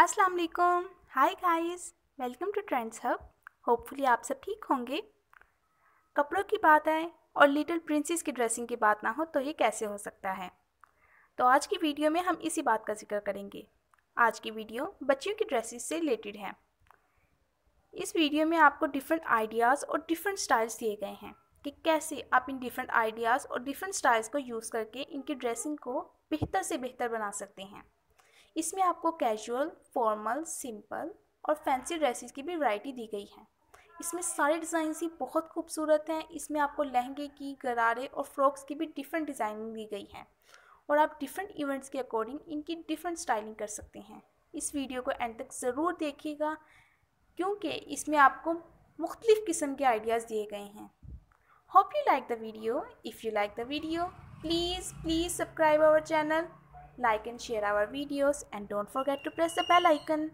अस्सलाम वालेकुम hi guys welcome to Trends Hub hopefully आप सब ठीक होंगे कपड़ों की बात आए और लिटिल प्रिंसेस की ड्रेसिंग की बात ना हो तो ये कैसे हो सकता है तो आज की वीडियो में हम इसी बात का जिक्र करेंगे आज की वीडियो बच्चियों की ड्रेसेस से रिलेटेड है इस वीडियो में आपको डिफरेंट आइडियाज़ और डिफरेंट स्टाइल्स दिए गए हैं कि कैसे आप इन डिफरेंट आइडियाज़ और डिफरेंट स्टाइल्स को यूज़ करके इनकी ड्रेसिंग को बेहतर से बेहतर बना सकते हैं इसमें आपको कैजुअल फॉर्मल सिंपल और फैंसी ड्रेसेस की भी वैरायटी दी गई है इसमें सारे डिज़ाइन ही बहुत खूबसूरत हैं इसमें आपको लहंगे की गरारे और फ्रॉक्स की भी डिफरेंट डिज़ाइनिंग दी गई है और आप डिफरेंट इवेंट्स के अकॉर्डिंग इनकी डिफरेंट स्टाइलिंग कर सकते हैं इस वीडियो को एंड तक ज़रूर देखिएगा क्योंकि इसमें आपको मुख्तलिफ़ किस्म के आइडियाज़ दिए गए हैं hope you like the video if you like the video please please subscribe our channel like and share our videos and don't forget to press the bell icon.